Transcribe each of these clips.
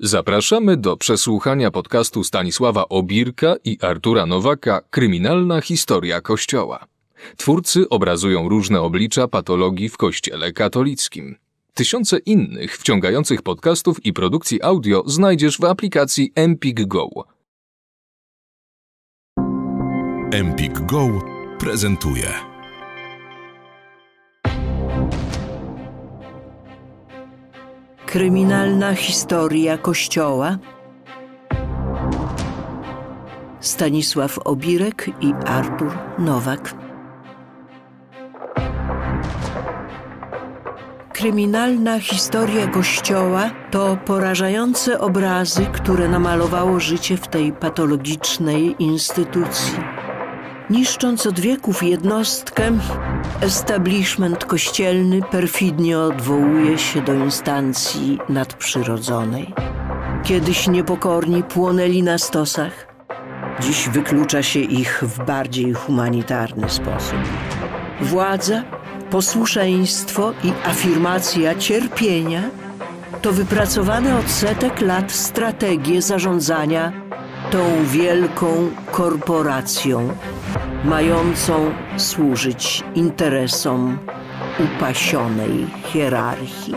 Zapraszamy do przesłuchania podcastu Stanisława Obirka i Artura Nowaka Kryminalna historia Kościoła. Twórcy obrazują różne oblicza patologii w Kościele katolickim. Tysiące innych wciągających podcastów i produkcji audio znajdziesz w aplikacji Empik Go. Empik Go prezentuje. Kryminalna historia Kościoła Stanisław Obirek i Artur Nowak Kryminalna historia Kościoła to porażające obrazy, które namalowało życie w tej patologicznej instytucji. Niszcząc od wieków jednostkę, establishment kościelny perfidnie odwołuje się do instancji nadprzyrodzonej. Kiedyś niepokorni płonęli na stosach, dziś wyklucza się ich w bardziej humanitarny sposób. Władza, posłuszeństwo i afirmacja cierpienia to wypracowane od setek lat strategie zarządzania tą wielką korporacją mającą służyć interesom upasionej hierarchii.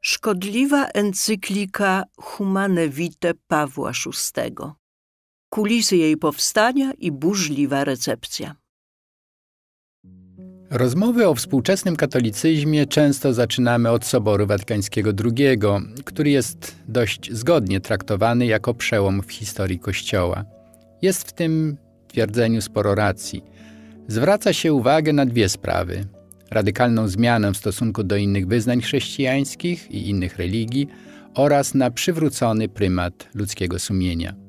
Szkodliwa encyklika Humane Vitae Pawła VI. Kulisy jej powstania i burzliwa recepcja. Rozmowy o współczesnym katolicyzmie często zaczynamy od Soboru Watykańskiego II, który jest dość zgodnie traktowany jako przełom w historii Kościoła. Jest w tym twierdzeniu sporo racji. Zwraca się uwagę na dwie sprawy: radykalną zmianę w stosunku do innych wyznań chrześcijańskich i innych religii oraz na przywrócony prymat ludzkiego sumienia.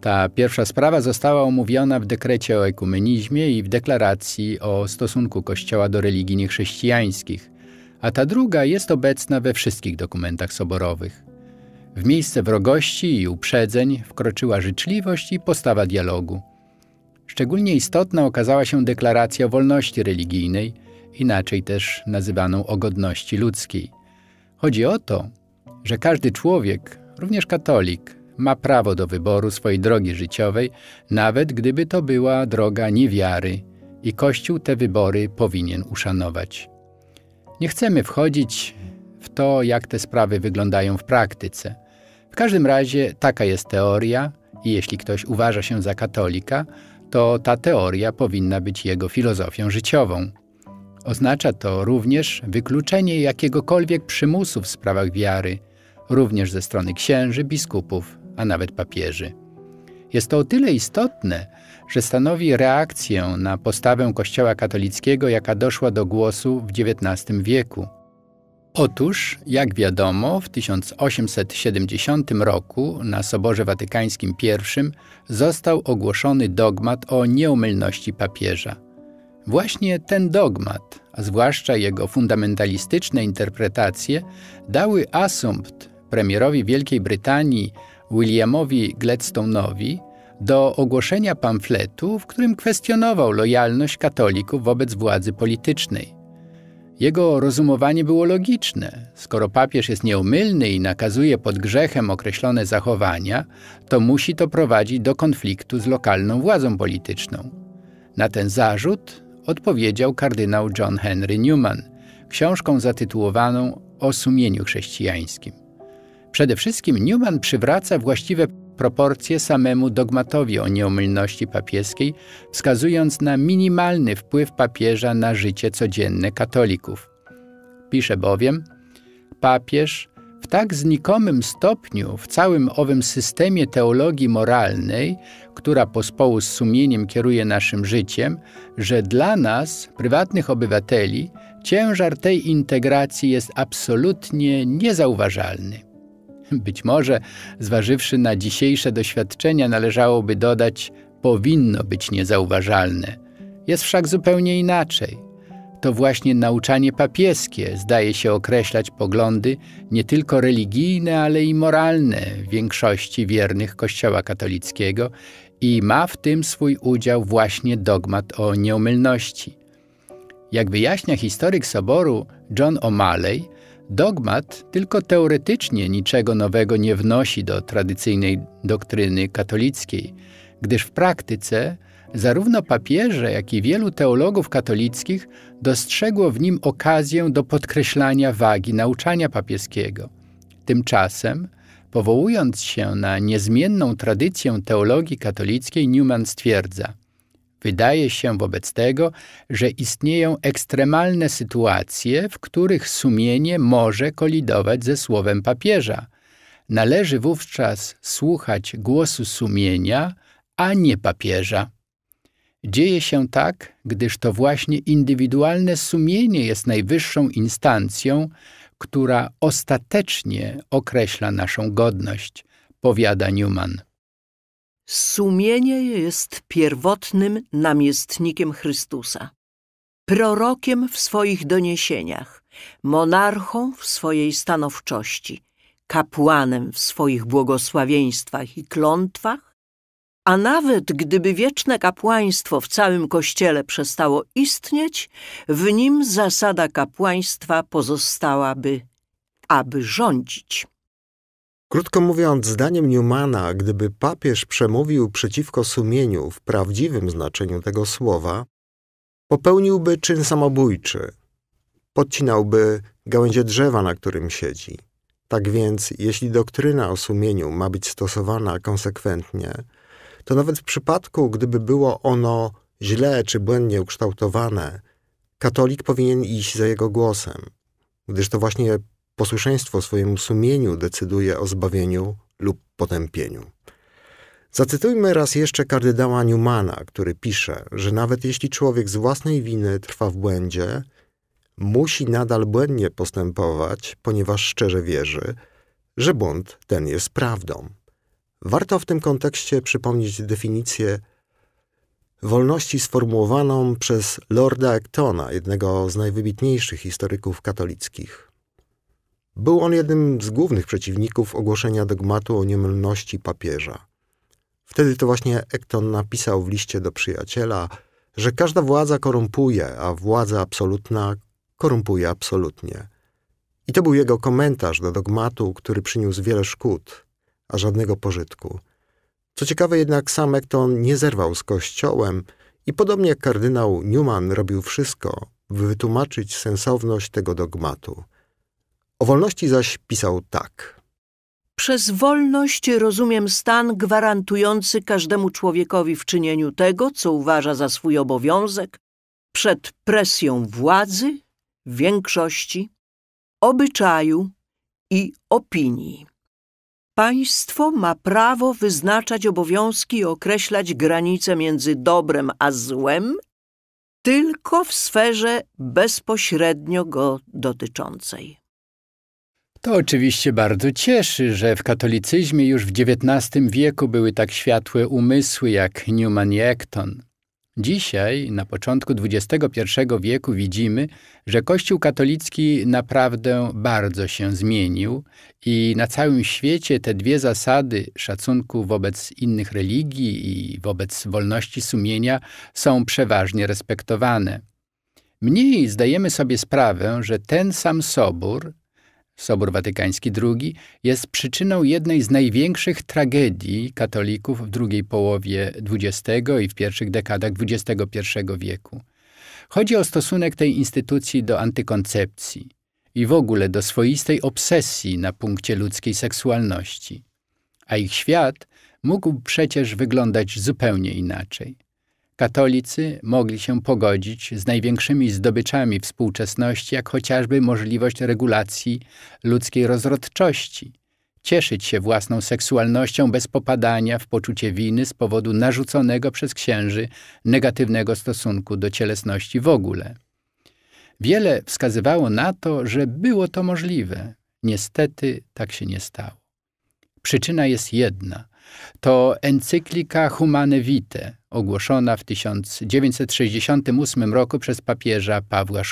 Ta pierwsza sprawa została omówiona w dekrecie o ekumenizmie i w deklaracji o stosunku Kościoła do religii niechrześcijańskich, a ta druga jest obecna we wszystkich dokumentach soborowych. W miejsce wrogości i uprzedzeń wkroczyła życzliwość i postawa dialogu. Szczególnie istotna okazała się deklaracja o wolności religijnej, inaczej też nazywaną o godności ludzkiej. Chodzi o to, że każdy człowiek, również katolik, ma prawo do wyboru swojej drogi życiowej, nawet gdyby to była droga niewiary, i Kościół te wybory powinien uszanować. Nie chcemy wchodzić w to, jak te sprawy wyglądają w praktyce. W każdym razie taka jest teoria, i jeśli ktoś uważa się za katolika, to ta teoria powinna być jego filozofią życiową. Oznacza to również wykluczenie jakiegokolwiek przymusu w sprawach wiary, również ze strony księży, biskupów a nawet papieży. Jest to o tyle istotne, że stanowi reakcję na postawę Kościoła katolickiego, jaka doszła do głosu w XIX wieku. Otóż, jak wiadomo, w 1870 roku na Soborze Watykańskim I został ogłoszony dogmat o nieomylności papieża. Właśnie ten dogmat, a zwłaszcza jego fundamentalistyczne interpretacje, dały asumpt premierowi Wielkiej Brytanii Williamowi Gladstone'owi do ogłoszenia pamfletu, w którym kwestionował lojalność katolików wobec władzy politycznej. Jego rozumowanie było logiczne. Skoro papież jest nieumylny i nakazuje pod grzechem określone zachowania, to musi to prowadzić do konfliktu z lokalną władzą polityczną. Na ten zarzut odpowiedział kardynał John Henry Newman książką zatytułowaną O sumieniu chrześcijańskim. Przede wszystkim Newman przywraca właściwe proporcje samemu dogmatowi o nieomylności papieskiej, wskazując na minimalny wpływ papieża na życie codzienne katolików. Pisze bowiem, papież w tak znikomym stopniu w całym owym systemie teologii moralnej, która pospołu z sumieniem kieruje naszym życiem, że dla nas, prywatnych obywateli, ciężar tej integracji jest absolutnie niezauważalny. Być może, zważywszy na dzisiejsze doświadczenia, należałoby dodać, powinno być niezauważalne. Jest wszak zupełnie inaczej. To właśnie nauczanie papieskie zdaje się określać poglądy nie tylko religijne, ale i moralne większości wiernych Kościoła katolickiego i ma w tym swój udział właśnie dogmat o nieomylności. Jak wyjaśnia historyk soboru John O'Malley, Dogmat tylko teoretycznie niczego nowego nie wnosi do tradycyjnej doktryny katolickiej, gdyż w praktyce zarówno papieże, jak i wielu teologów katolickich dostrzegło w nim okazję do podkreślania wagi nauczania papieskiego. Tymczasem, powołując się na niezmienną tradycję teologii katolickiej, Newman stwierdza – Wydaje się wobec tego, że istnieją ekstremalne sytuacje, w których sumienie może kolidować ze słowem papieża. Należy wówczas słuchać głosu sumienia, a nie papieża. Dzieje się tak, gdyż to właśnie indywidualne sumienie jest najwyższą instancją, która ostatecznie określa naszą godność, powiada Newman. Sumienie jest pierwotnym namiestnikiem Chrystusa, prorokiem w swoich doniesieniach, monarchą w swojej stanowczości, kapłanem w swoich błogosławieństwach i klątwach, a nawet gdyby wieczne kapłaństwo w całym Kościele przestało istnieć, w nim zasada kapłaństwa pozostałaby, aby rządzić. Krótko mówiąc, zdaniem Newmana, gdyby papież przemówił przeciwko sumieniu w prawdziwym znaczeniu tego słowa, popełniłby czyn samobójczy, podcinałby gałęzie drzewa, na którym siedzi. Tak więc, jeśli doktryna o sumieniu ma być stosowana konsekwentnie, to nawet w przypadku, gdyby było ono źle czy błędnie ukształtowane, katolik powinien iść za jego głosem, gdyż to właśnie Posłuszeństwo swojemu sumieniu decyduje o zbawieniu lub potępieniu. Zacytujmy raz jeszcze kardynała Newmana, który pisze, że nawet jeśli człowiek z własnej winy trwa w błędzie, musi nadal błędnie postępować, ponieważ szczerze wierzy, że błąd ten jest prawdą. Warto w tym kontekście przypomnieć definicję wolności sformułowaną przez Lorda Actona, jednego z najwybitniejszych historyków katolickich. Był on jednym z głównych przeciwników ogłoszenia dogmatu o niemylności papieża. Wtedy to właśnie Ekton napisał w liście do przyjaciela, że każda władza korumpuje, a władza absolutna korumpuje absolutnie. I to był jego komentarz do dogmatu, który przyniósł wiele szkód, a żadnego pożytku. Co ciekawe jednak sam Ekton nie zerwał z kościołem i podobnie jak kardynał Newman robił wszystko, by wytłumaczyć sensowność tego dogmatu – o wolności zaś pisał tak. Przez wolność rozumiem stan gwarantujący każdemu człowiekowi w czynieniu tego, co uważa za swój obowiązek, przed presją władzy, większości, obyczaju i opinii. Państwo ma prawo wyznaczać obowiązki i określać granice między dobrem a złem tylko w sferze bezpośrednio go dotyczącej. To oczywiście bardzo cieszy, że w katolicyzmie już w XIX wieku były tak światłe umysły jak Newman i Acton. Dzisiaj, na początku XXI wieku, widzimy, że Kościół katolicki naprawdę bardzo się zmienił i na całym świecie te dwie zasady szacunku wobec innych religii i wobec wolności sumienia są przeważnie respektowane. Mniej zdajemy sobie sprawę, że ten sam sobór Sobór Watykański II jest przyczyną jednej z największych tragedii katolików w drugiej połowie XX i w pierwszych dekadach XXI wieku. Chodzi o stosunek tej instytucji do antykoncepcji i w ogóle do swoistej obsesji na punkcie ludzkiej seksualności. A ich świat mógł przecież wyglądać zupełnie inaczej. Katolicy mogli się pogodzić z największymi zdobyczami współczesności, jak chociażby możliwość regulacji ludzkiej rozrodczości, cieszyć się własną seksualnością bez popadania w poczucie winy z powodu narzuconego przez księży negatywnego stosunku do cielesności w ogóle. Wiele wskazywało na to, że było to możliwe. Niestety tak się nie stało. Przyczyna jest jedna to encyklika Humane Vitae, ogłoszona w 1968 roku przez papieża Pawła VI.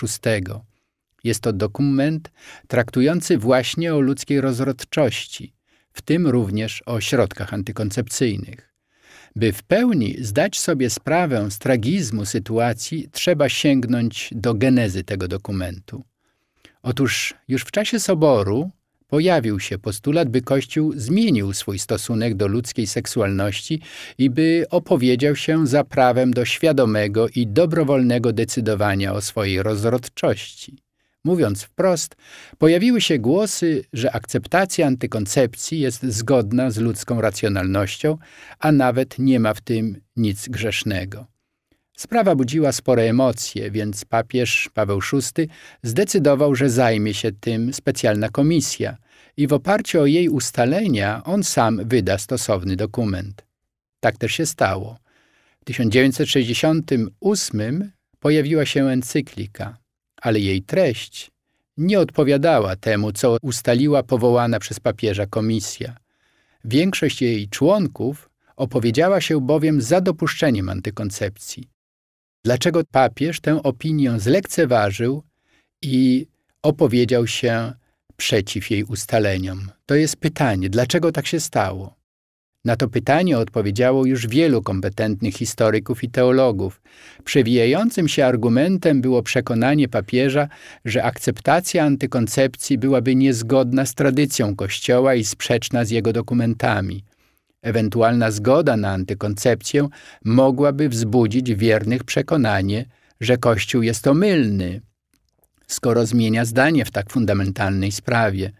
Jest to dokument traktujący właśnie o ludzkiej rozrodczości, w tym również o środkach antykoncepcyjnych. By w pełni zdać sobie sprawę z tragizmu sytuacji, trzeba sięgnąć do genezy tego dokumentu. Otóż już w czasie Soboru pojawił się postulat, by Kościół zmienił swój stosunek do ludzkiej seksualności i by opowiedział się za prawem do świadomego i dobrowolnego decydowania o swojej rozrodczości. Mówiąc wprost, pojawiły się głosy, że akceptacja antykoncepcji jest zgodna z ludzką racjonalnością, a nawet nie ma w tym nic grzesznego. Sprawa budziła spore emocje, więc papież Paweł VI zdecydował, że zajmie się tym specjalna komisja i w oparciu o jej ustalenia on sam wyda stosowny dokument. Tak też się stało. W 1968 pojawiła się encyklika, ale jej treść nie odpowiadała temu, co ustaliła powołana przez papieża komisja. Większość jej członków opowiedziała się bowiem za dopuszczeniem antykoncepcji dlaczego papież tę opinię zlekceważył i opowiedział się przeciw jej ustaleniom. To jest pytanie, dlaczego tak się stało? Na to pytanie odpowiedziało już wielu kompetentnych historyków i teologów. Przewijającym się argumentem było przekonanie papieża, że akceptacja antykoncepcji byłaby niezgodna z tradycją Kościoła i sprzeczna z jego dokumentami. Ewentualna zgoda na antykoncepcję mogłaby wzbudzić wiernych przekonanie, że Kościół jest omylny, skoro zmienia zdanie w tak fundamentalnej sprawie.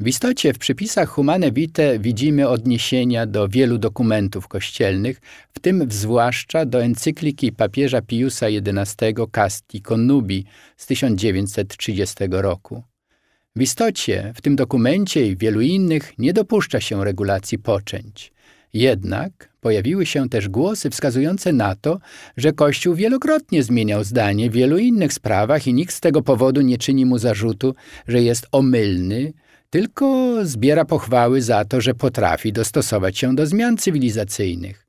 W istocie w przypisach Humane Vitae widzimy odniesienia do wielu dokumentów kościelnych, w tym zwłaszcza do encykliki papieża Piusa XI Casti Connubi z 1930 roku. W istocie w tym dokumencie i wielu innych nie dopuszcza się regulacji poczęć. Jednak pojawiły się też głosy wskazujące na to, że Kościół wielokrotnie zmieniał zdanie w wielu innych sprawach i nikt z tego powodu nie czyni mu zarzutu, że jest omylny, tylko zbiera pochwały za to, że potrafi dostosować się do zmian cywilizacyjnych.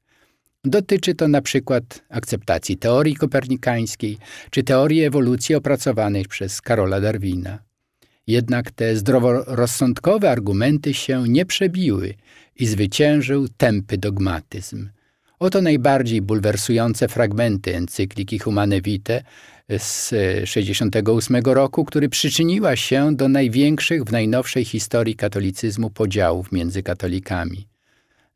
Dotyczy to na przykład akceptacji teorii kopernikańskiej czy teorii ewolucji opracowanej przez Karola Darwina. Jednak te zdroworozsądkowe argumenty się nie przebiły i zwyciężył tępy dogmatyzm. Oto najbardziej bulwersujące fragmenty encykliki Humane Vitae z 1968 e, roku, który przyczyniła się do największych w najnowszej historii katolicyzmu podziałów między katolikami.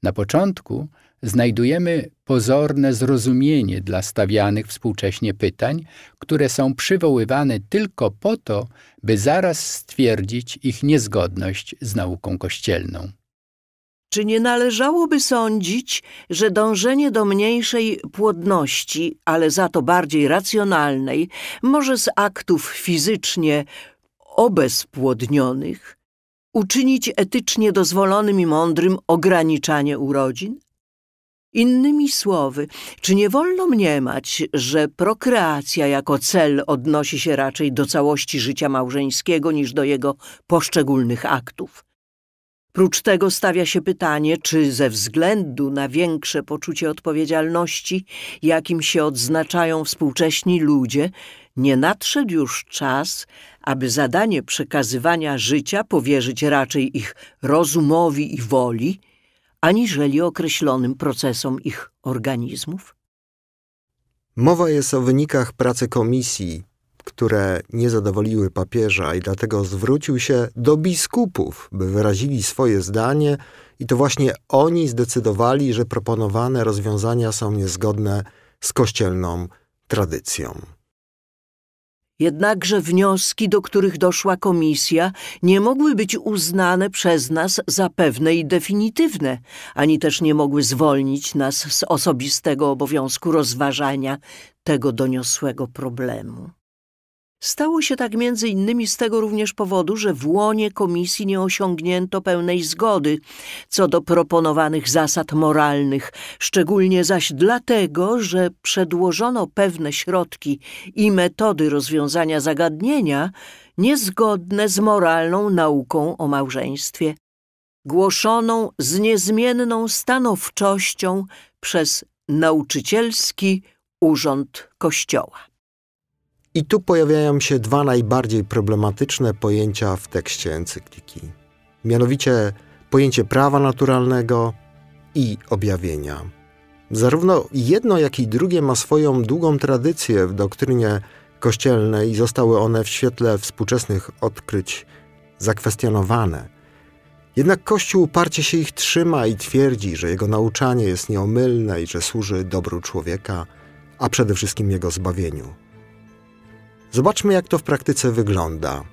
Na początku znajdujemy pozorne zrozumienie dla stawianych współcześnie pytań, które są przywoływane tylko po to, by zaraz stwierdzić ich niezgodność z nauką kościelną. Czy nie należałoby sądzić, że dążenie do mniejszej płodności, ale za to bardziej racjonalnej, może z aktów fizycznie obezpłodnionych uczynić etycznie dozwolonym i mądrym ograniczanie urodzin? Innymi słowy, czy nie wolno mniemać, że prokreacja jako cel odnosi się raczej do całości życia małżeńskiego niż do jego poszczególnych aktów? Prócz tego stawia się pytanie, czy ze względu na większe poczucie odpowiedzialności, jakim się odznaczają współcześni ludzie, nie nadszedł już czas, aby zadanie przekazywania życia powierzyć raczej ich rozumowi i woli, aniżeli określonym procesom ich organizmów? Mowa jest o wynikach pracy komisji które nie zadowoliły papieża i dlatego zwrócił się do biskupów, by wyrazili swoje zdanie i to właśnie oni zdecydowali, że proponowane rozwiązania są niezgodne z kościelną tradycją. Jednakże wnioski, do których doszła komisja, nie mogły być uznane przez nas za pewne i definitywne, ani też nie mogły zwolnić nas z osobistego obowiązku rozważania tego doniosłego problemu. Stało się tak między innymi z tego również powodu, że w łonie komisji nie osiągnięto pełnej zgody co do proponowanych zasad moralnych, szczególnie zaś dlatego, że przedłożono pewne środki i metody rozwiązania zagadnienia niezgodne z moralną nauką o małżeństwie, głoszoną z niezmienną stanowczością przez nauczycielski urząd Kościoła. I tu pojawiają się dwa najbardziej problematyczne pojęcia w tekście encykliki, mianowicie pojęcie prawa naturalnego i objawienia. Zarówno jedno, jak i drugie ma swoją długą tradycję w doktrynie kościelnej i zostały one w świetle współczesnych odkryć zakwestionowane. Jednak Kościół uparcie się ich trzyma i twierdzi, że jego nauczanie jest nieomylne i że służy dobru człowieka, a przede wszystkim jego zbawieniu. Zobaczmy, jak to w praktyce wygląda.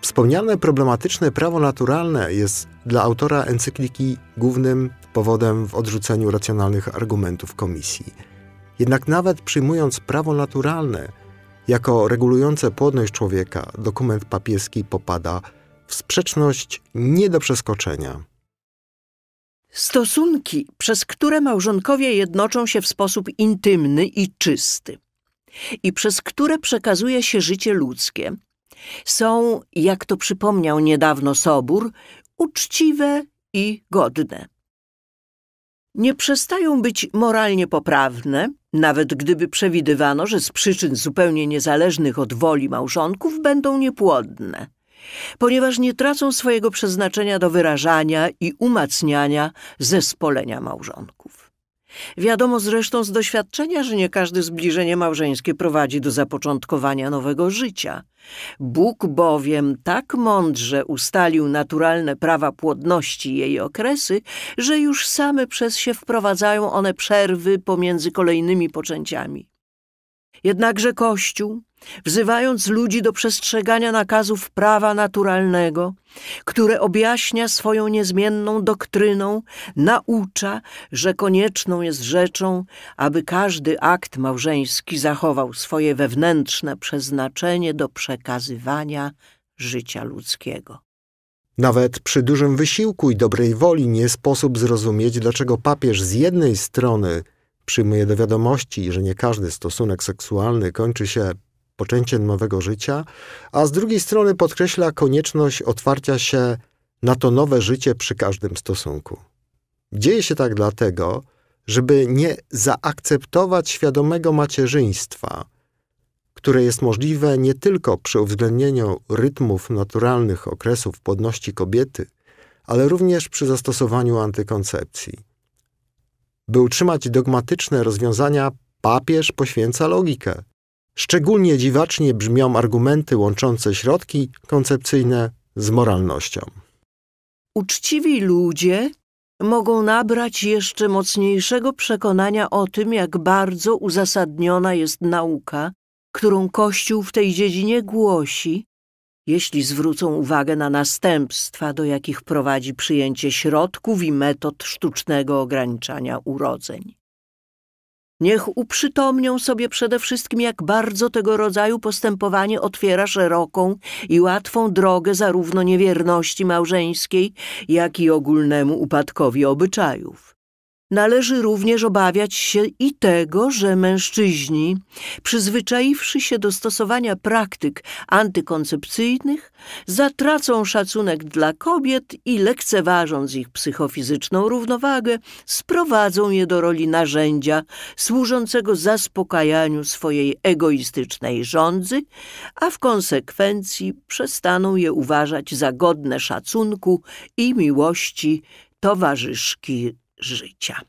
Wspomniane problematyczne prawo naturalne jest dla autora encykliki głównym powodem w odrzuceniu racjonalnych argumentów komisji. Jednak nawet przyjmując prawo naturalne jako regulujące płodność człowieka, dokument papieski popada w sprzeczność nie do przeskoczenia. Stosunki, przez które małżonkowie jednoczą się w sposób intymny i czysty i przez które przekazuje się życie ludzkie. Są, jak to przypomniał niedawno Sobór, uczciwe i godne. Nie przestają być moralnie poprawne, nawet gdyby przewidywano, że z przyczyn zupełnie niezależnych od woli małżonków będą niepłodne, ponieważ nie tracą swojego przeznaczenia do wyrażania i umacniania zespolenia małżonków. Wiadomo zresztą z doświadczenia, że nie każde zbliżenie małżeńskie prowadzi do zapoczątkowania nowego życia. Bóg bowiem tak mądrze ustalił naturalne prawa płodności i jej okresy, że już same przez się wprowadzają one przerwy pomiędzy kolejnymi poczęciami. Jednakże Kościół, wzywając ludzi do przestrzegania nakazów prawa naturalnego, które objaśnia swoją niezmienną doktryną, naucza, że konieczną jest rzeczą, aby każdy akt małżeński zachował swoje wewnętrzne przeznaczenie do przekazywania życia ludzkiego. Nawet przy dużym wysiłku i dobrej woli nie sposób zrozumieć, dlaczego papież z jednej strony przyjmuje do wiadomości, że nie każdy stosunek seksualny kończy się poczęciem nowego życia, a z drugiej strony podkreśla konieczność otwarcia się na to nowe życie przy każdym stosunku. Dzieje się tak dlatego, żeby nie zaakceptować świadomego macierzyństwa, które jest możliwe nie tylko przy uwzględnieniu rytmów naturalnych okresów płodności kobiety, ale również przy zastosowaniu antykoncepcji. By utrzymać dogmatyczne rozwiązania, papież poświęca logikę. Szczególnie dziwacznie brzmią argumenty łączące środki koncepcyjne z moralnością. Uczciwi ludzie mogą nabrać jeszcze mocniejszego przekonania o tym, jak bardzo uzasadniona jest nauka, którą Kościół w tej dziedzinie głosi jeśli zwrócą uwagę na następstwa, do jakich prowadzi przyjęcie środków i metod sztucznego ograniczania urodzeń. Niech uprzytomnią sobie przede wszystkim, jak bardzo tego rodzaju postępowanie otwiera szeroką i łatwą drogę zarówno niewierności małżeńskiej, jak i ogólnemu upadkowi obyczajów. Należy również obawiać się i tego, że mężczyźni, przyzwyczaiwszy się do stosowania praktyk antykoncepcyjnych, zatracą szacunek dla kobiet i lekceważąc ich psychofizyczną równowagę, sprowadzą je do roli narzędzia służącego zaspokajaniu swojej egoistycznej żądzy, a w konsekwencji przestaną je uważać za godne szacunku i miłości towarzyszki życia.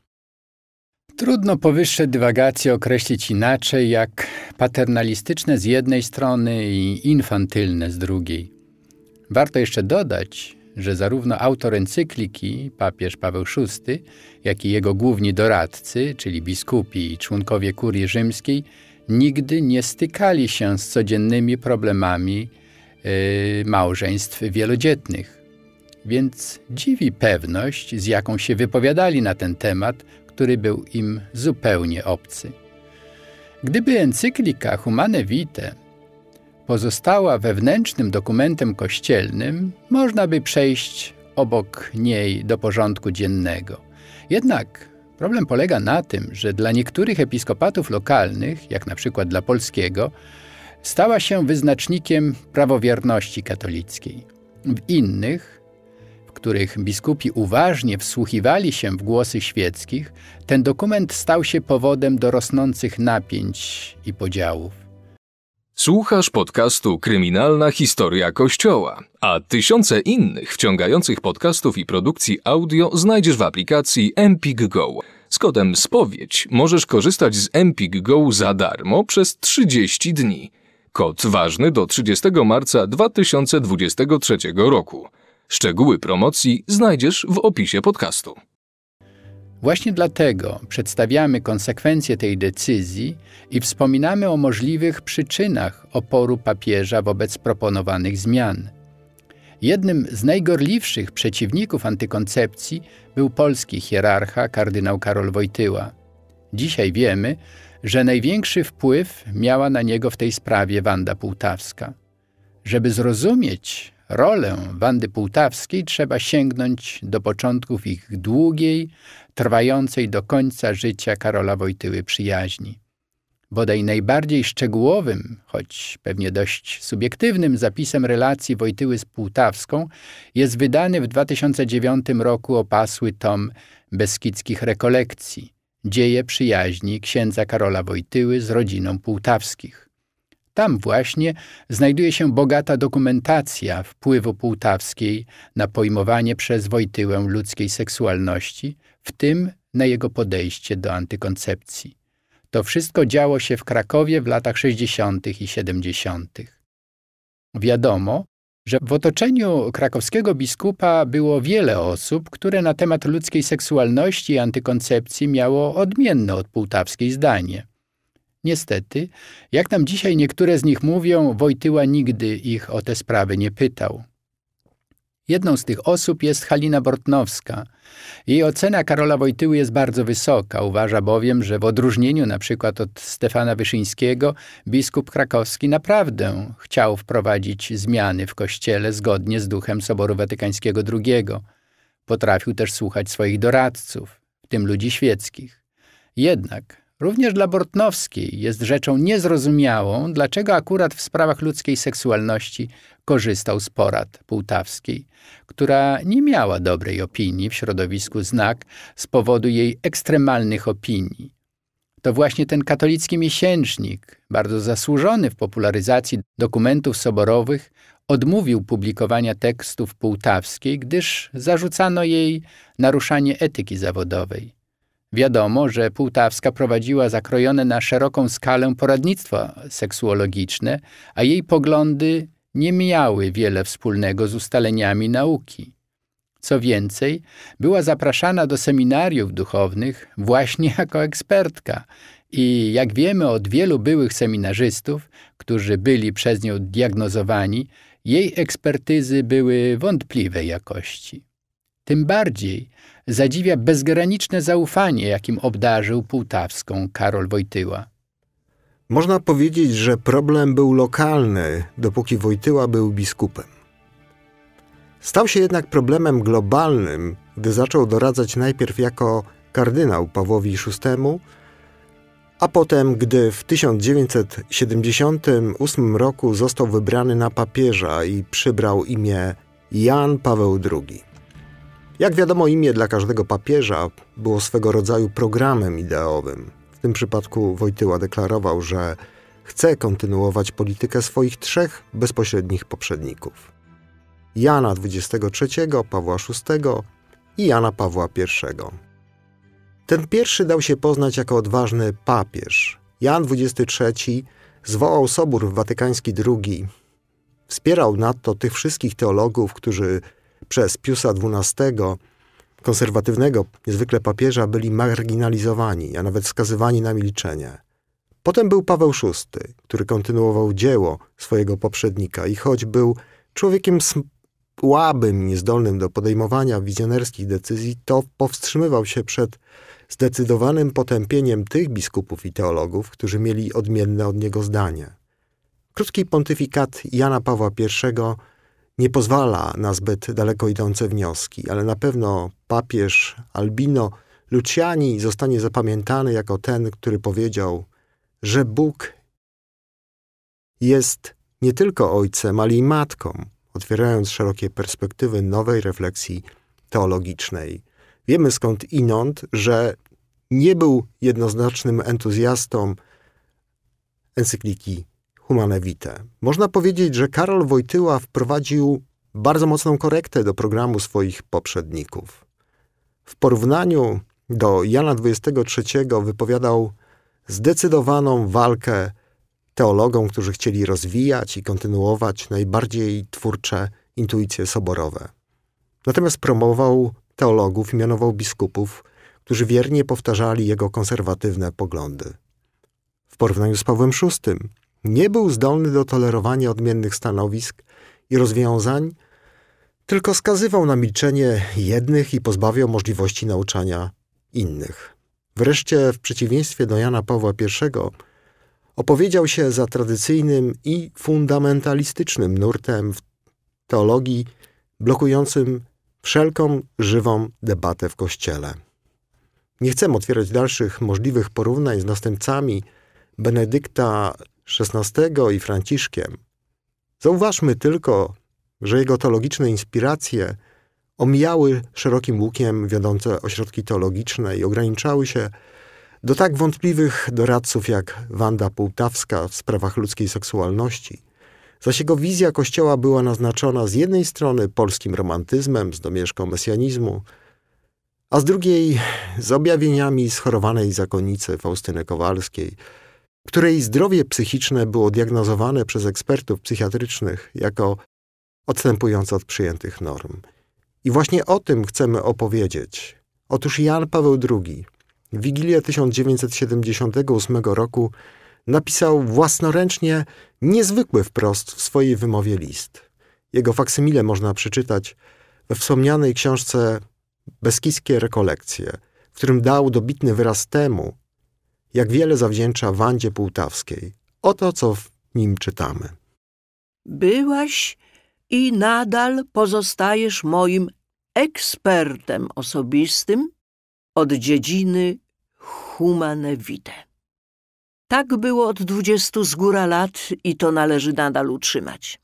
Trudno powyższe dywagacje określić inaczej jak paternalistyczne z jednej strony i infantylne z drugiej. Warto jeszcze dodać, że zarówno autor encykliki, papież Paweł VI, jak i jego główni doradcy, czyli biskupi i członkowie kurii rzymskiej, nigdy nie stykali się z codziennymi problemami yy, małżeństw wielodzietnych. Więc dziwi pewność, z jaką się wypowiadali na ten temat, który był im zupełnie obcy. Gdyby encyklika Humane Vitae pozostała wewnętrznym dokumentem kościelnym, można by przejść obok niej do porządku dziennego. Jednak problem polega na tym, że dla niektórych episkopatów lokalnych, jak na przykład dla polskiego, stała się wyznacznikiem prawowierności katolickiej. W innych których biskupi uważnie wsłuchiwali się w głosy świeckich, ten dokument stał się powodem do rosnących napięć i podziałów. Słuchasz podcastu Kryminalna Historia Kościoła, a tysiące innych wciągających podcastów i produkcji audio znajdziesz w aplikacji Empik Go. Z kodem SPOwiedź możesz korzystać z Empik Go za darmo przez 30 dni. Kod ważny do 30 marca 2023 roku. Szczegóły promocji znajdziesz w opisie podcastu. Właśnie dlatego przedstawiamy konsekwencje tej decyzji i wspominamy o możliwych przyczynach oporu papieża wobec proponowanych zmian. Jednym z najgorliwszych przeciwników antykoncepcji był polski hierarcha kardynał Karol Wojtyła. Dzisiaj wiemy, że największy wpływ miała na niego w tej sprawie Wanda Pułtawska. Żeby zrozumieć rolę Wandy Pułtawskiej trzeba sięgnąć do początków ich długiej, trwającej do końca życia Karola Wojtyły przyjaźni. Bodaj najbardziej szczegółowym, choć pewnie dość subiektywnym zapisem relacji Wojtyły z Pułtawską jest wydany w 2009 roku opasły tom Beskidzkich Rekolekcji – Dzieje przyjaźni księdza Karola Wojtyły z rodziną Pułtawskich. Tam właśnie znajduje się bogata dokumentacja wpływu półtawskiej na pojmowanie przez Wojtyłę ludzkiej seksualności, w tym na jego podejście do antykoncepcji. To wszystko działo się w Krakowie w latach 60. i 70. Wiadomo, że w otoczeniu krakowskiego biskupa było wiele osób, które na temat ludzkiej seksualności i antykoncepcji miało odmienne od półtawskiej zdanie. Niestety, jak nam dzisiaj niektóre z nich mówią, Wojtyła nigdy ich o te sprawy nie pytał. Jedną z tych osób jest Halina Bortnowska. Jej ocena Karola Wojtyły jest bardzo wysoka. Uważa bowiem, że w odróżnieniu na przykład od Stefana Wyszyńskiego, biskup krakowski naprawdę chciał wprowadzić zmiany w kościele zgodnie z duchem Soboru Watykańskiego II. Potrafił też słuchać swoich doradców, w tym ludzi świeckich. Jednak Również dla Bortnowskiej jest rzeczą niezrozumiałą, dlaczego akurat w sprawach ludzkiej seksualności korzystał z porad Półtawskiej, która nie miała dobrej opinii w środowisku znak z powodu jej ekstremalnych opinii. To właśnie ten katolicki miesięcznik, bardzo zasłużony w popularyzacji dokumentów soborowych, odmówił publikowania tekstów Półtawskiej, gdyż zarzucano jej naruszanie etyki zawodowej. Wiadomo, że Półtawska prowadziła zakrojone na szeroką skalę poradnictwo seksuologiczne, a jej poglądy nie miały wiele wspólnego z ustaleniami nauki. Co więcej, była zapraszana do seminariów duchownych właśnie jako ekspertka i jak wiemy od wielu byłych seminarzystów, którzy byli przez nią diagnozowani, jej ekspertyzy były wątpliwej jakości. Tym bardziej, zadziwia bezgraniczne zaufanie, jakim obdarzył Pułtawską Karol Wojtyła. Można powiedzieć, że problem był lokalny, dopóki Wojtyła był biskupem. Stał się jednak problemem globalnym, gdy zaczął doradzać najpierw jako kardynał Pawłowi VI, a potem, gdy w 1978 roku został wybrany na papieża i przybrał imię Jan Paweł II. Jak wiadomo, imię dla każdego papieża było swego rodzaju programem ideowym. W tym przypadku Wojtyła deklarował, że chce kontynuować politykę swoich trzech bezpośrednich poprzedników: Jana XXIII, Pawła VI i Jana Pawła I. Ten pierwszy dał się poznać jako odważny papież. Jan XXIII zwołał Sobór Watykański II. Wspierał nadto tych wszystkich teologów, którzy przez Piusa XII, konserwatywnego niezwykle papieża, byli marginalizowani, a nawet skazywani na milczenie. Potem był Paweł VI, który kontynuował dzieło swojego poprzednika i choć był człowiekiem słabym, niezdolnym do podejmowania wizjonerskich decyzji, to powstrzymywał się przed zdecydowanym potępieniem tych biskupów i teologów, którzy mieli odmienne od niego zdanie. Krótki pontyfikat Jana Pawła I nie pozwala na zbyt daleko idące wnioski, ale na pewno papież Albino Luciani zostanie zapamiętany jako ten, który powiedział, że Bóg jest nie tylko ojcem, ale i matką, otwierając szerokie perspektywy nowej refleksji teologicznej. Wiemy skąd inąd, że nie był jednoznacznym entuzjastą encykliki Humane Można powiedzieć, że Karol Wojtyła wprowadził bardzo mocną korektę do programu swoich poprzedników. W porównaniu do Jana XXIII wypowiadał zdecydowaną walkę teologom, którzy chcieli rozwijać i kontynuować najbardziej twórcze intuicje soborowe. Natomiast promował teologów i mianował biskupów, którzy wiernie powtarzali jego konserwatywne poglądy. W porównaniu z Pawłem VI nie był zdolny do tolerowania odmiennych stanowisk i rozwiązań, tylko skazywał na milczenie jednych i pozbawiał możliwości nauczania innych. Wreszcie, w przeciwieństwie do Jana Pawła I, opowiedział się za tradycyjnym i fundamentalistycznym nurtem w teologii, blokującym wszelką żywą debatę w Kościele. Nie chcę otwierać dalszych możliwych porównań z następcami Benedykta XVI i Franciszkiem. Zauważmy tylko, że jego teologiczne inspiracje omijały szerokim łukiem wiodące ośrodki teologiczne i ograniczały się do tak wątpliwych doradców jak Wanda Pułtawska w sprawach ludzkiej seksualności. Zaś jego wizja Kościoła była naznaczona z jednej strony polskim romantyzmem z domieszką mesjanizmu, a z drugiej z objawieniami schorowanej zakonnicy Faustyny Kowalskiej – której zdrowie psychiczne było diagnozowane przez ekspertów psychiatrycznych jako odstępujące od przyjętych norm. I właśnie o tym chcemy opowiedzieć. Otóż Jan Paweł II w Wigilię 1978 roku napisał własnoręcznie niezwykły wprost w swojej wymowie list. Jego faksymile można przeczytać we wspomnianej książce Beskidzkie rekolekcje, w którym dał dobitny wyraz temu, jak wiele zawdzięcza Wandzie Pułtawskiej. Oto co w nim czytamy. Byłaś i nadal pozostajesz moim ekspertem osobistym od dziedziny humanewite. Tak było od dwudziestu z góra lat i to należy nadal utrzymać.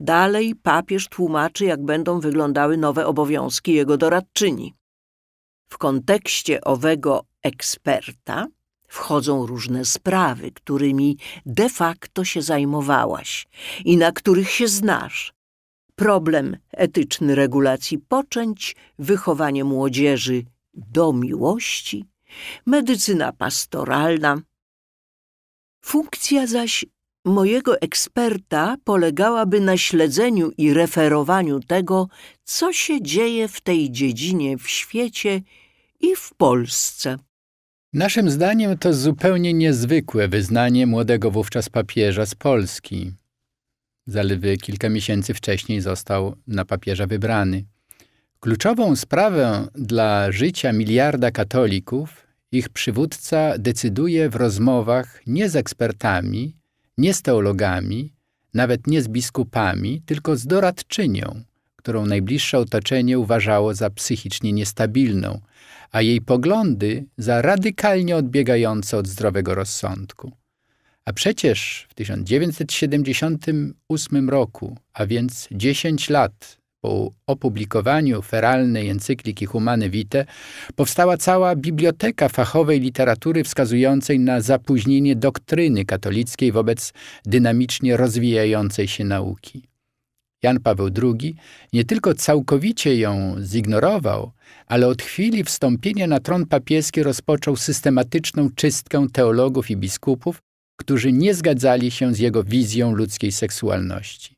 Dalej papież tłumaczy, jak będą wyglądały nowe obowiązki jego doradczyni. W kontekście owego eksperta wchodzą różne sprawy, którymi de facto się zajmowałaś i na których się znasz. Problem etyczny regulacji poczęć, wychowanie młodzieży do miłości, medycyna pastoralna. Funkcja zaś mojego eksperta polegałaby na śledzeniu i referowaniu tego, co się dzieje w tej dziedzinie w świecie i w Polsce. Naszym zdaniem to zupełnie niezwykłe wyznanie młodego wówczas papieża z Polski. Zaledwie kilka miesięcy wcześniej został na papieża wybrany. Kluczową sprawę dla życia miliarda katolików ich przywódca decyduje w rozmowach nie z ekspertami, nie z teologami, nawet nie z biskupami, tylko z doradczynią, którą najbliższe otoczenie uważało za psychicznie niestabilną – a jej poglądy za radykalnie odbiegające od zdrowego rozsądku. A przecież w 1978 roku, a więc 10 lat po opublikowaniu feralnej encykliki Humane Vitae, powstała cała biblioteka fachowej literatury wskazującej na zapóźnienie doktryny katolickiej wobec dynamicznie rozwijającej się nauki. Jan Paweł II, nie tylko całkowicie ją zignorował, ale od chwili wstąpienia na tron papieski rozpoczął systematyczną czystkę teologów i biskupów, którzy nie zgadzali się z jego wizją ludzkiej seksualności.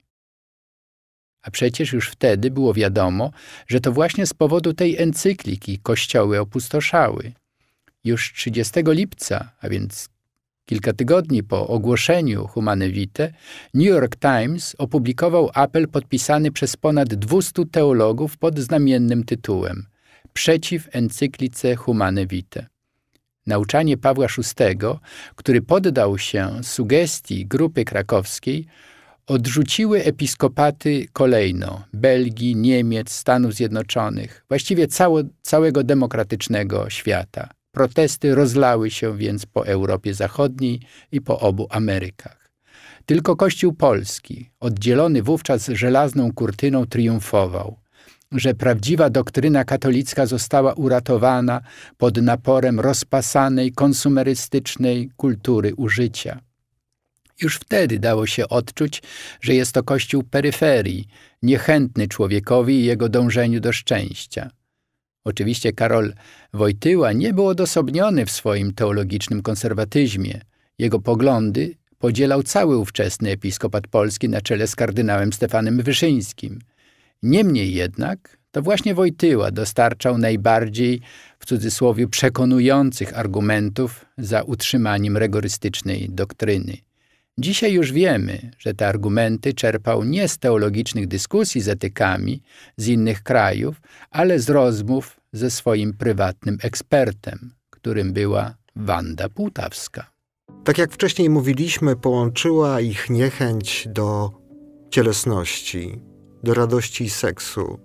A przecież już wtedy było wiadomo, że to właśnie z powodu tej encykliki kościoły opustoszały. Już 30 lipca, a więc Kilka tygodni po ogłoszeniu Humane Vitae, New York Times opublikował apel podpisany przez ponad 200 teologów pod znamiennym tytułem Przeciw encyklice Humane Vitae. Nauczanie Pawła VI, który poddał się sugestii grupy krakowskiej, odrzuciły episkopaty kolejno Belgii, Niemiec, Stanów Zjednoczonych, właściwie cało, całego demokratycznego świata. Protesty rozlały się więc po Europie Zachodniej i po obu Amerykach. Tylko Kościół Polski, oddzielony wówczas żelazną kurtyną, triumfował, że prawdziwa doktryna katolicka została uratowana pod naporem rozpasanej, konsumerystycznej kultury użycia. Już wtedy dało się odczuć, że jest to kościół peryferii, niechętny człowiekowi i jego dążeniu do szczęścia – Oczywiście Karol Wojtyła nie był odosobniony w swoim teologicznym konserwatyzmie. Jego poglądy podzielał cały ówczesny episkopat polski na czele z kardynałem Stefanem Wyszyńskim. Niemniej jednak to właśnie Wojtyła dostarczał najbardziej, w cudzysłowie, przekonujących argumentów za utrzymaniem rygorystycznej doktryny. Dzisiaj już wiemy, że te argumenty czerpał nie z teologicznych dyskusji z etykami z innych krajów, ale z rozmów ze swoim prywatnym ekspertem, którym była Wanda Półtawska. Tak jak wcześniej mówiliśmy, połączyła ich niechęć do cielesności, do radości i seksu.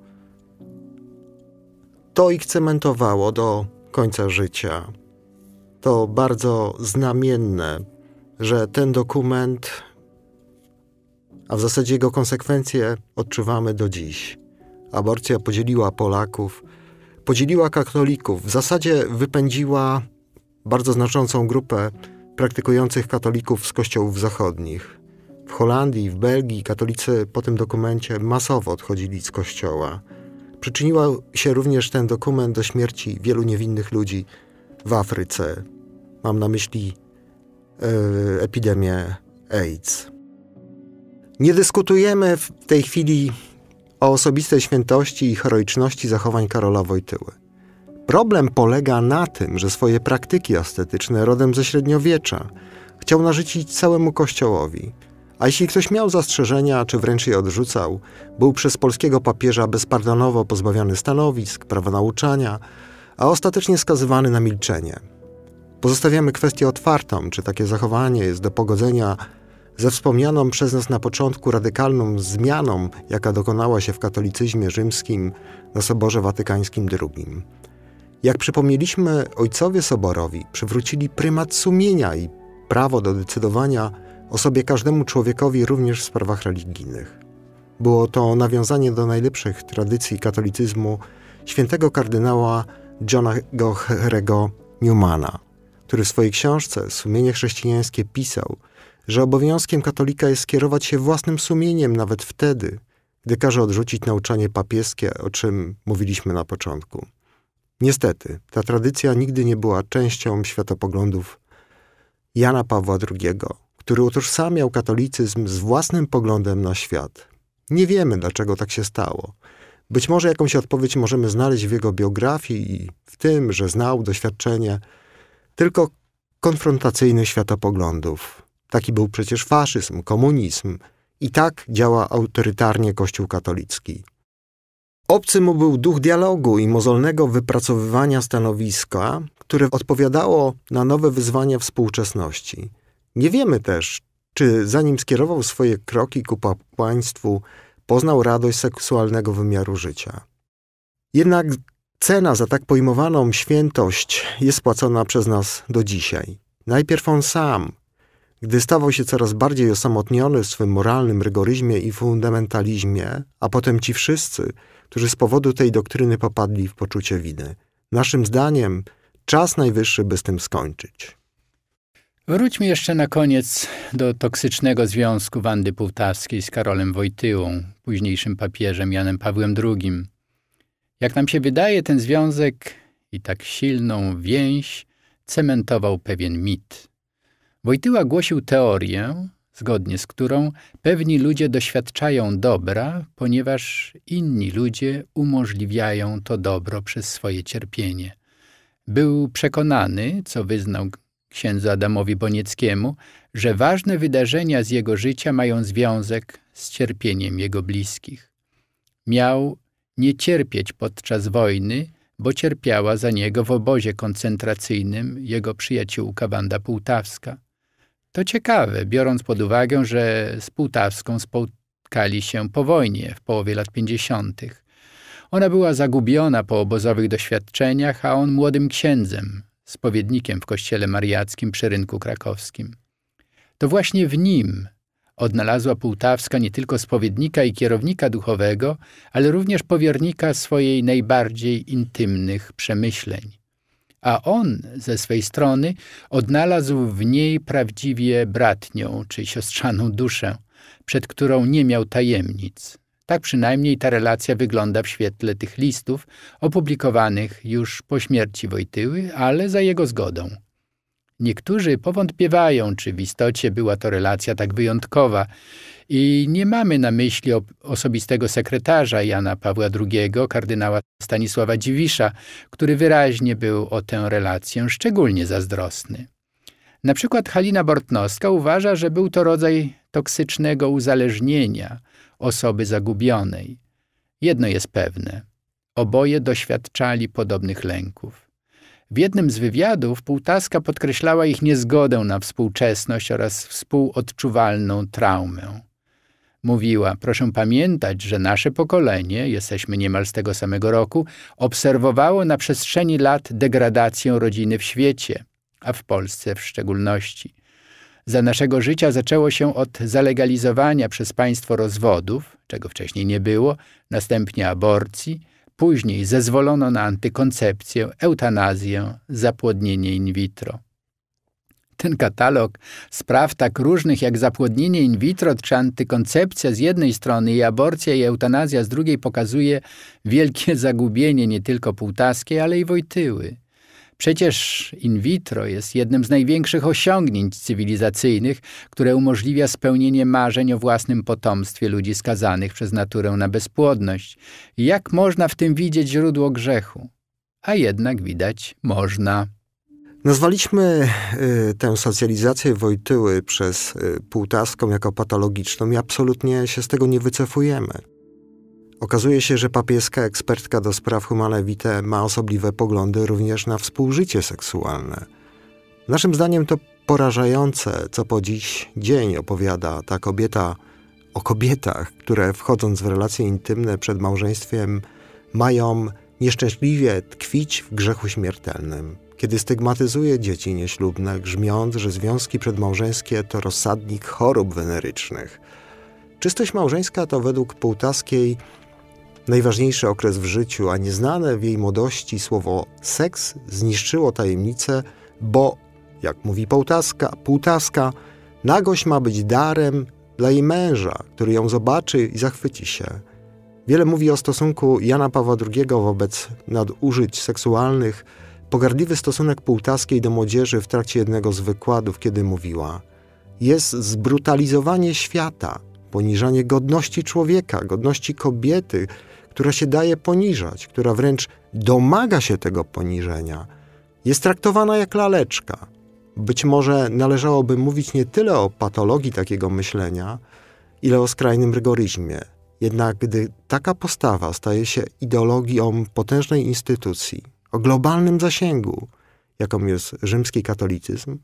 To ich cementowało do końca życia. To bardzo znamienne że ten dokument, a w zasadzie jego konsekwencje odczuwamy do dziś. Aborcja podzieliła Polaków, podzieliła katolików, w zasadzie wypędziła bardzo znaczącą grupę praktykujących katolików z kościołów zachodnich. W Holandii, w Belgii katolicy po tym dokumencie masowo odchodzili z kościoła. Przyczyniła się również ten dokument do śmierci wielu niewinnych ludzi w Afryce. Mam na myśli Y, epidemię AIDS. Nie dyskutujemy w tej chwili o osobistej świętości i heroiczności zachowań Karola Wojtyły. Problem polega na tym, że swoje praktyki estetyczne rodem ze średniowiecza chciał narzucić całemu kościołowi. A jeśli ktoś miał zastrzeżenia, czy wręcz je odrzucał, był przez polskiego papieża bezpardonowo pozbawiony stanowisk, prawa nauczania, a ostatecznie skazywany na milczenie. Pozostawiamy kwestię otwartą, czy takie zachowanie jest do pogodzenia ze wspomnianą przez nas na początku radykalną zmianą, jaka dokonała się w katolicyzmie rzymskim na Soborze Watykańskim II. Jak przypomnieliśmy, ojcowie Soborowi przywrócili prymat sumienia i prawo do decydowania o sobie każdemu człowiekowi również w sprawach religijnych. Było to nawiązanie do najlepszych tradycji katolicyzmu świętego kardynała Johna Gocherego Newmana który w swojej książce Sumienie chrześcijańskie pisał, że obowiązkiem katolika jest kierować się własnym sumieniem nawet wtedy, gdy każe odrzucić nauczanie papieskie, o czym mówiliśmy na początku. Niestety, ta tradycja nigdy nie była częścią światopoglądów Jana Pawła II, który utożsamiał katolicyzm z własnym poglądem na świat. Nie wiemy, dlaczego tak się stało. Być może jakąś odpowiedź możemy znaleźć w jego biografii i w tym, że znał doświadczenie tylko konfrontacyjny światopoglądów. Taki był przecież faszyzm, komunizm i tak działa autorytarnie Kościół katolicki. Obcy mu był duch dialogu i mozolnego wypracowywania stanowiska, które odpowiadało na nowe wyzwania współczesności. Nie wiemy też, czy zanim skierował swoje kroki ku państwu, poznał radość seksualnego wymiaru życia. Jednak Cena za tak pojmowaną świętość jest płacona przez nas do dzisiaj. Najpierw on sam, gdy stawał się coraz bardziej osamotniony w swym moralnym rygoryzmie i fundamentalizmie, a potem ci wszyscy, którzy z powodu tej doktryny popadli w poczucie winy. Naszym zdaniem czas najwyższy, by z tym skończyć. Wróćmy jeszcze na koniec do toksycznego związku Wandy Pułtawskiej z Karolem Wojtyłą, późniejszym papieżem Janem Pawłem II. Jak nam się wydaje, ten związek i tak silną więź cementował pewien mit. Wojtyła głosił teorię, zgodnie z którą pewni ludzie doświadczają dobra, ponieważ inni ludzie umożliwiają to dobro przez swoje cierpienie. Był przekonany, co wyznał księdzu Adamowi Bonieckiemu, że ważne wydarzenia z jego życia mają związek z cierpieniem jego bliskich. Miał nie cierpieć podczas wojny, bo cierpiała za niego w obozie koncentracyjnym jego przyjaciółka Wanda Półtawska. To ciekawe, biorąc pod uwagę, że z Półtawską spotkali się po wojnie w połowie lat 50. Ona była zagubiona po obozowych doświadczeniach, a on młodym księdzem, spowiednikiem w kościele mariackim przy rynku krakowskim. To właśnie w nim Odnalazła Pułtawska nie tylko spowiednika i kierownika duchowego, ale również powiernika swojej najbardziej intymnych przemyśleń. A on ze swej strony odnalazł w niej prawdziwie bratnią czy siostrzaną duszę, przed którą nie miał tajemnic. Tak przynajmniej ta relacja wygląda w świetle tych listów, opublikowanych już po śmierci Wojtyły, ale za jego zgodą. Niektórzy powątpiewają, czy w istocie była to relacja tak wyjątkowa i nie mamy na myśli osobistego sekretarza Jana Pawła II, kardynała Stanisława Dziwisza, który wyraźnie był o tę relację szczególnie zazdrosny. Na przykład Halina Bortnowska uważa, że był to rodzaj toksycznego uzależnienia osoby zagubionej. Jedno jest pewne – oboje doświadczali podobnych lęków. W jednym z wywiadów Półtaska podkreślała ich niezgodę na współczesność oraz współodczuwalną traumę. Mówiła, proszę pamiętać, że nasze pokolenie, jesteśmy niemal z tego samego roku, obserwowało na przestrzeni lat degradację rodziny w świecie, a w Polsce w szczególności. Za naszego życia zaczęło się od zalegalizowania przez państwo rozwodów, czego wcześniej nie było, następnie aborcji – Później zezwolono na antykoncepcję, eutanazję, zapłodnienie in vitro. Ten katalog spraw tak różnych jak zapłodnienie in vitro czy antykoncepcja z jednej strony i aborcja i eutanazja z drugiej pokazuje wielkie zagubienie nie tylko Półtaskiej, ale i Wojtyły. Przecież in vitro jest jednym z największych osiągnięć cywilizacyjnych, które umożliwia spełnienie marzeń o własnym potomstwie ludzi skazanych przez naturę na bezpłodność. Jak można w tym widzieć źródło grzechu? A jednak widać można. Nazwaliśmy y, tę socjalizację Wojtyły przez y, półtaską jako patologiczną i absolutnie się z tego nie wycofujemy. Okazuje się, że papieska ekspertka do spraw humane vitae ma osobliwe poglądy również na współżycie seksualne. Naszym zdaniem to porażające, co po dziś dzień opowiada ta kobieta o kobietach, które wchodząc w relacje intymne przed małżeństwem mają nieszczęśliwie tkwić w grzechu śmiertelnym. Kiedy stygmatyzuje dzieci nieślubne, grzmiąc, że związki przedmałżeńskie to rozsadnik chorób wenerycznych. Czystość małżeńska to według Półtaskiej najważniejszy okres w życiu, a nieznane w jej młodości słowo seks zniszczyło tajemnicę, bo, jak mówi Połtaska, Półtaska nagość ma być darem dla jej męża, który ją zobaczy i zachwyci się. Wiele mówi o stosunku Jana Pawła II wobec nadużyć seksualnych, pogardliwy stosunek Półtaskiej do młodzieży w trakcie jednego z wykładów, kiedy mówiła: Jest zbrutalizowanie świata, poniżanie godności człowieka, godności kobiety, która się daje poniżać, która wręcz domaga się tego poniżenia, jest traktowana jak laleczka. Być może należałoby mówić nie tyle o patologii takiego myślenia, ile o skrajnym rygoryzmie. Jednak gdy taka postawa staje się ideologią potężnej instytucji o globalnym zasięgu, jaką jest rzymski katolicyzm,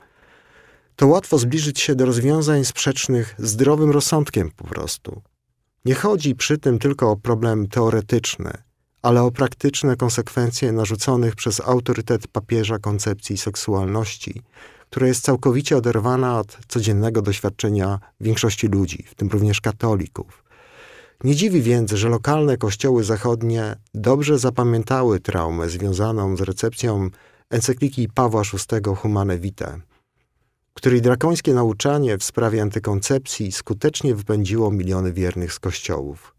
to łatwo zbliżyć się do rozwiązań sprzecznych zdrowym rozsądkiem po prostu, nie chodzi przy tym tylko o problem teoretyczny, ale o praktyczne konsekwencje narzuconych przez autorytet papieża koncepcji seksualności, która jest całkowicie oderwana od codziennego doświadczenia większości ludzi, w tym również katolików. Nie dziwi więc, że lokalne kościoły zachodnie dobrze zapamiętały traumę związaną z recepcją encykliki Pawła VI Humane Vitae której drakońskie nauczanie w sprawie antykoncepcji skutecznie wypędziło miliony wiernych z kościołów.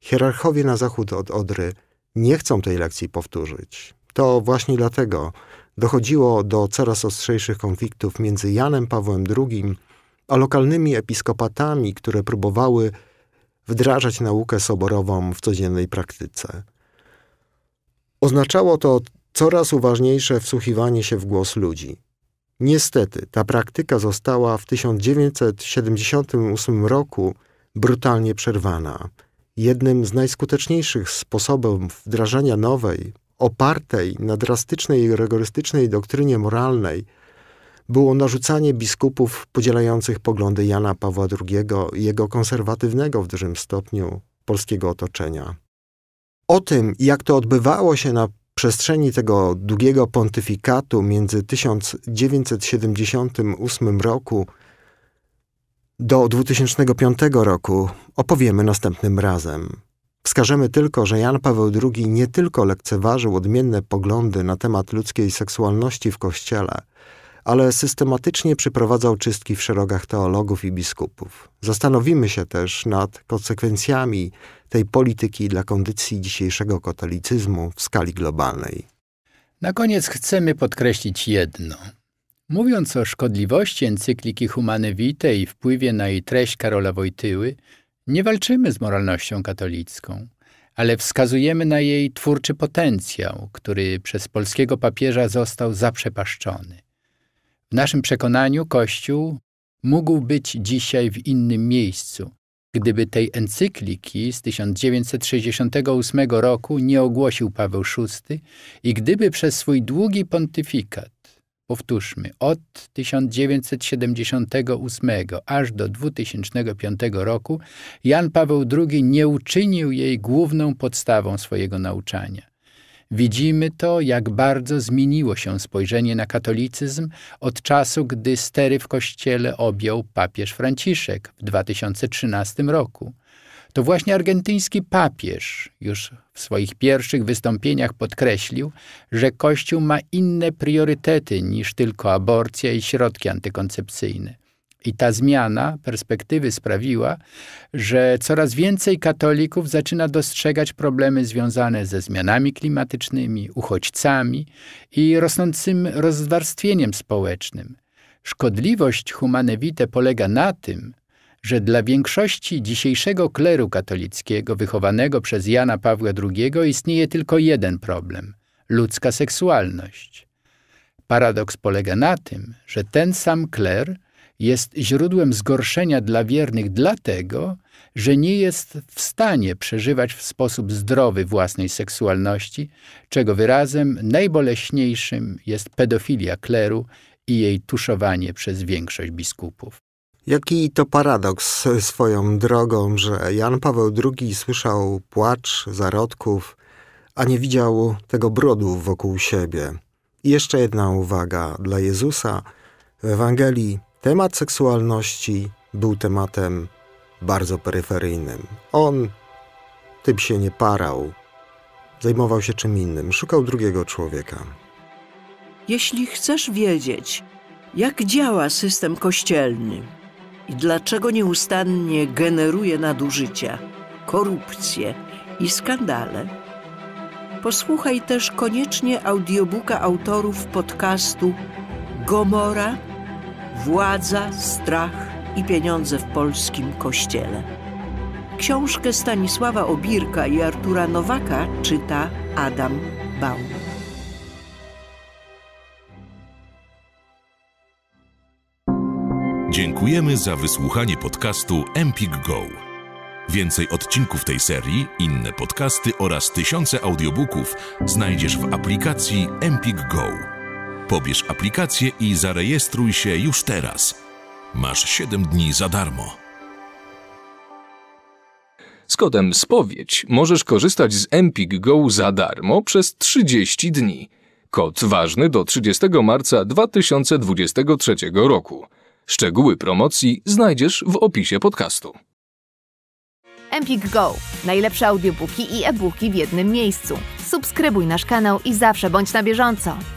Hierarchowie na zachód od Odry nie chcą tej lekcji powtórzyć. To właśnie dlatego dochodziło do coraz ostrzejszych konfliktów między Janem Pawłem II a lokalnymi episkopatami, które próbowały wdrażać naukę soborową w codziennej praktyce. Oznaczało to coraz uważniejsze wsłuchiwanie się w głos ludzi. Niestety, ta praktyka została w 1978 roku brutalnie przerwana. Jednym z najskuteczniejszych sposobów wdrażania nowej, opartej na drastycznej i rygorystycznej doktrynie moralnej, było narzucanie biskupów podzielających poglądy Jana Pawła II i jego konserwatywnego w dużym stopniu polskiego otoczenia. O tym, jak to odbywało się na przestrzeni tego długiego pontyfikatu między 1978 roku do 2005 roku opowiemy następnym razem. Wskażemy tylko, że Jan Paweł II nie tylko lekceważył odmienne poglądy na temat ludzkiej seksualności w Kościele – ale systematycznie przyprowadzał czystki w szeregach teologów i biskupów. Zastanowimy się też nad konsekwencjami tej polityki dla kondycji dzisiejszego katolicyzmu w skali globalnej. Na koniec chcemy podkreślić jedno. Mówiąc o szkodliwości encykliki Humane Vitae i wpływie na jej treść Karola Wojtyły, nie walczymy z moralnością katolicką, ale wskazujemy na jej twórczy potencjał, który przez polskiego papieża został zaprzepaszczony. W naszym przekonaniu Kościół mógł być dzisiaj w innym miejscu, gdyby tej encykliki z 1968 roku nie ogłosił Paweł VI i gdyby przez swój długi pontyfikat, powtórzmy, od 1978 aż do 2005 roku, Jan Paweł II nie uczynił jej główną podstawą swojego nauczania widzimy to, jak bardzo zmieniło się spojrzenie na katolicyzm od czasu, gdy stery w kościele objął papież Franciszek w 2013 roku. To właśnie argentyński papież już w swoich pierwszych wystąpieniach podkreślił, że Kościół ma inne priorytety niż tylko aborcja i środki antykoncepcyjne. I ta zmiana perspektywy sprawiła, że coraz więcej katolików zaczyna dostrzegać problemy związane ze zmianami klimatycznymi, uchodźcami i rosnącym rozwarstwieniem społecznym. Szkodliwość humanewite polega na tym, że dla większości dzisiejszego kleru katolickiego wychowanego przez Jana Pawła II istnieje tylko jeden problem – ludzka seksualność. Paradoks polega na tym, że ten sam kler – jest źródłem zgorszenia dla wiernych, dlatego, że nie jest w stanie przeżywać w sposób zdrowy własnej seksualności, czego wyrazem najboleśniejszym jest pedofilia kleru i jej tuszowanie przez większość biskupów. Jaki to paradoks swoją drogą, że Jan Paweł II słyszał płacz zarodków, a nie widział tego brodu wokół siebie. I jeszcze jedna uwaga dla Jezusa. W Ewangelii temat seksualności był tematem bardzo peryferyjnym. On tym się nie parał, zajmował się czym innym, szukał drugiego człowieka. Jeśli chcesz wiedzieć, jak działa system kościelny i dlaczego nieustannie generuje nadużycia, korupcję i skandale, posłuchaj też koniecznie audiobooka autorów podcastu Gomora Władza, strach i pieniądze w polskim kościele. Książkę Stanisława Obirka i Artura Nowaka czyta Adam Baum. Dziękujemy za wysłuchanie podcastu Empik Go. Więcej odcinków tej serii, inne podcasty oraz tysiące audiobooków znajdziesz w aplikacji Empik Go. Pobierz aplikację i zarejestruj się już teraz. Masz 7 dni za darmo. Z kodem SPOwiedź możesz korzystać z Empik Go za darmo przez 30 dni. Kod ważny do 30 marca 2023 roku. Szczegóły promocji znajdziesz w opisie podcastu. Empik Go. Najlepsze audiobooki i e-booki w jednym miejscu. Subskrybuj nasz kanał i zawsze bądź na bieżąco.